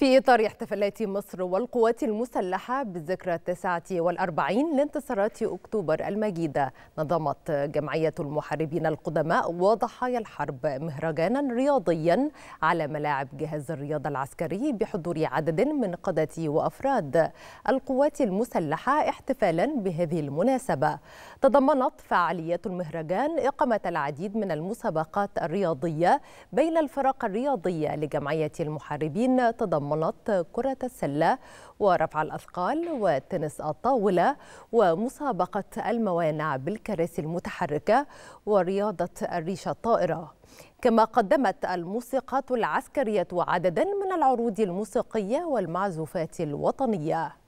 في إطار احتفالات مصر والقوات المسلحة بالذكرى التاسعة والأربعين لانتصارات أكتوبر المجيدة نظمت جمعية المحاربين القدماء وضحايا الحرب مهرجانا رياضيا على ملاعب جهاز الرياضة العسكري بحضور عدد من قادة وأفراد القوات المسلحة احتفالا بهذه المناسبة تضمنت فعاليات المهرجان إقامة العديد من المسابقات الرياضية بين الفرق الرياضية لجمعية المحاربين تضمن مضمونات كرة السلة ورفع الأثقال وتنس الطاولة ومسابقة الموانع بالكراسي المتحركة ورياضة الريشة الطائرة كما قدمت الموسيقات العسكرية عددا من العروض الموسيقية والمعزوفات الوطنية